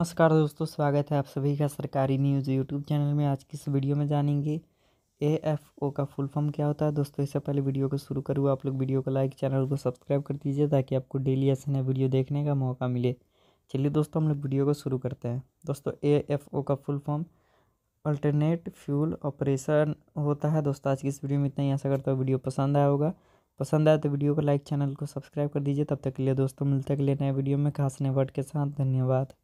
नमस्कार दोस्तों स्वागत है आप सभी का सरकारी न्यूज़ यूट्यूब चैनल में आज की इस वीडियो में जानेंगे ए एफ ओ का फुल फॉर्म क्या होता है दोस्तों इससे पहले वीडियो को शुरू करूँ आप लोग वीडियो को लाइक चैनल को सब्सक्राइब कर दीजिए ताकि आपको डेली ऐसे नए वीडियो देखने का मौका मिले चलिए दोस्तों हम लोग वीडियो को शुरू करते हैं दोस्तों ए एफ ओ का full form alternate fuel operation होता है दोस्तों आज की इस वीडियो में इतना ही ऐसा करता हूँ वीडियो पसंद आया होगा पसंद आया तो वीडियो को लाइक चैनल को सब्सक्राइब कर दीजिए तब तक के लिए दोस्तों मिलते अगले नए वीडियो में खास नए वर्ड के साथ धन्यवाद